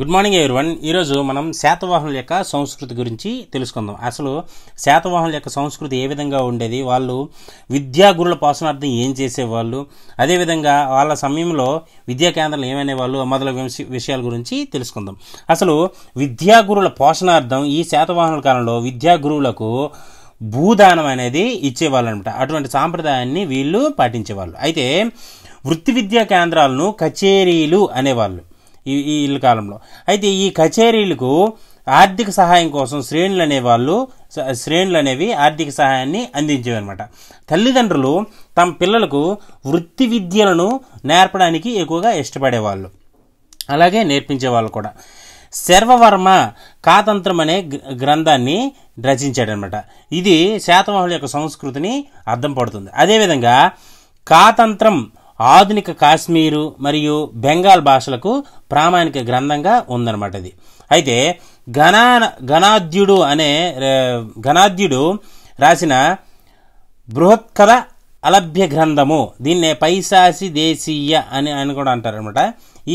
good morning everyone ఈరోజు మనం శాతవాహనుల యొక్క సంస్కృతి గురించి తెలుసుకుందాం అసలు శాతవాహనుల యొక్క సంస్కృతి ఏ విధంగా ఉండేది వాళ్ళు విద్యా గురుల పోషణార్థం ఏం చేసేవాళ్ళు అదేవిధంగా వాళ్ళ సమయంలో విద్యా కేంద్రాలు ఏమనేవాళ్ళు మొదలగు విషయాల గురించి తెలుసుకుందాం అసలు విద్యా గురుల పోషణార్థం ఈ శాతవాహనుల కాలంలో విద్యా గురువులకు భూదానం అనేది ఇచ్చేవాళ్ళు అనమాట అటువంటి సాంప్రదాయాన్ని వీళ్ళు పాటించేవాళ్ళు అయితే వృత్తి విద్యా కేంద్రాలను కచేరీలు అనేవాళ్ళు ఈ ఈ ఇల్లు కాలంలో అయితే ఈ కచేరీలకు ఆర్థిక సహాయం కోసం శ్రేణులు అనేవాళ్ళు శ్రేణులు అనేవి ఆర్థిక సహాయాన్ని అందించేవన్నమాట తల్లిదండ్రులు తమ పిల్లలకు వృత్తి విద్యలను నేర్పడానికి ఎక్కువగా ఇష్టపడేవాళ్ళు అలాగే నేర్పించేవాళ్ళు కూడా శర్వవర్మ కాతంత్రం అనే గ్రంథాన్ని రచించాడనమాట ఇది శాతవాహుల యొక్క సంస్కృతిని అర్థం పడుతుంది అదేవిధంగా కాతంత్రం ఆధునిక కాశ్మీరు మరియు బెంగాల్ భాషలకు ప్రామాణిక గ్రంథంగా ఉందన్నమాట అది అయితే ఘనా ఘనాద్యుడు అనే ఘనాద్యుడు రాసిన బృహత్కథ అలభ్య గ్రంథము దీన్నే పైశాసి దేశీయ అని అని కూడా అంటారనమాట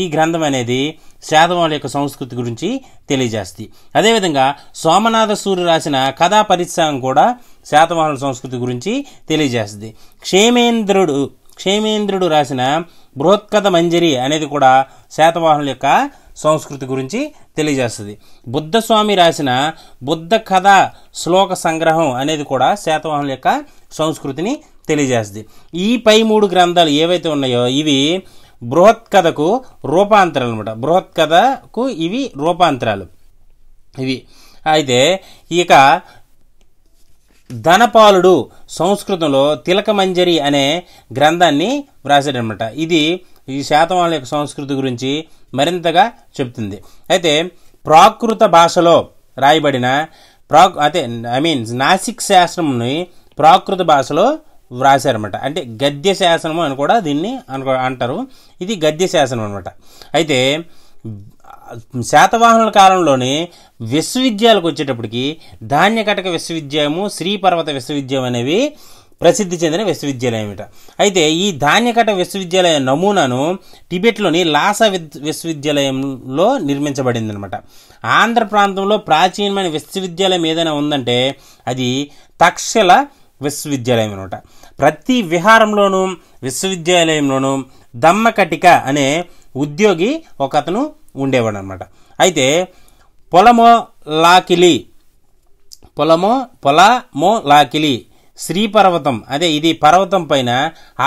ఈ గ్రంథం అనేది శాతవాళ్ళ యొక్క సంస్కృతి గురించి తెలియజేస్తుంది అదేవిధంగా సోమనాథ సూర్యు రాసిన కథా పరిత్సాంగం కూడా శాతవాహనుల సంస్కృతి గురించి తెలియజేస్తుంది క్షేమేంద్రుడు క్షేమేంద్రుడు రాసిన బృహత్కథ మంజరి అనేది కూడా శాతవాహనుల యొక్క సంస్కృతి గురించి తెలియజేస్తుంది బుద్ధస్వామి రాసిన బుద్ధ కథ శ్లోక సంగ్రహం అనేది కూడా శాతవాహనుల యొక్క సంస్కృతిని తెలియజేస్తుంది ఈ పై మూడు గ్రంథాలు ఏవైతే ఉన్నాయో ఇవి బృహత్ కథకు రూపాంతరాలు అనమాట బృహత్ కథకు ఇవి రూపాంతరాలు ఇవి అయితే ఇక ధనపాలుడు సంస్కృతంలో తిలకమంజరి అనే గ్రంథాన్ని వ్రాసాడనమాట ఇది ఈ శాతవాళ్ళ యొక్క సంస్కృతి గురించి మరింతగా చెప్తుంది అయితే ప్రాకృత భాషలో రాయబడిన ప్రా అయితే ఐ మీన్ నాసిక్ శాస్త్రంని ప్రాకృత భాషలో వ్రాసారన్నమాట అంటే గద్య శాసనము అని కూడా దీన్ని అనుకో అంటారు ఇది గద్య శాసనం అనమాట అయితే శాతవాహనుల కాలంలోనే విశ్వవిద్యాలకు వచ్చేటప్పటికి ధాన్యకటక విశ్వవిద్యాలయము శ్రీపర్వత విశ్వవిద్యాలయం అనేవి ప్రసిద్ధి చెందిన విశ్వవిద్యాలయం ఏమిట అయితే ఈ ధాన్యకట విశ్వవిద్యాలయ నమూనాను టిబెట్లోని లాసా విశ్వవిద్యాలయంలో నిర్మించబడింది అనమాట ఆంధ్ర ప్రాంతంలో ప్రాచీనమైన విశ్వవిద్యాలయం ఏదైనా ఉందంటే అది తక్షల విశ్వవిద్యాలయం అనమాట ప్రతి విహారంలోనూ విశ్వవిద్యాలయంలోనూ దమ్మకటిక అనే ఉద్యోగి ఒకతను ఉండేవాడు అనమాట అయితే పొలమో లాకిలి పొలమో పొలమో లాకిలి శ్రీపర్వతం అదే ఇది పర్వతం పైన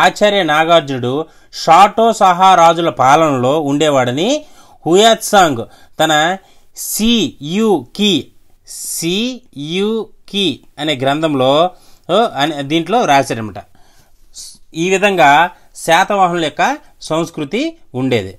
ఆచార్య నాగార్జునుడు షాటో సహా రాజుల పాలనలో ఉండేవాడని హుయాత్సాంగ్ తన సియుకి సియుకి అనే గ్రంథంలో దీంట్లో రాశాడనమాట ఈ విధంగా శాతవాహనుల యొక్క సంస్కృతి ఉండేది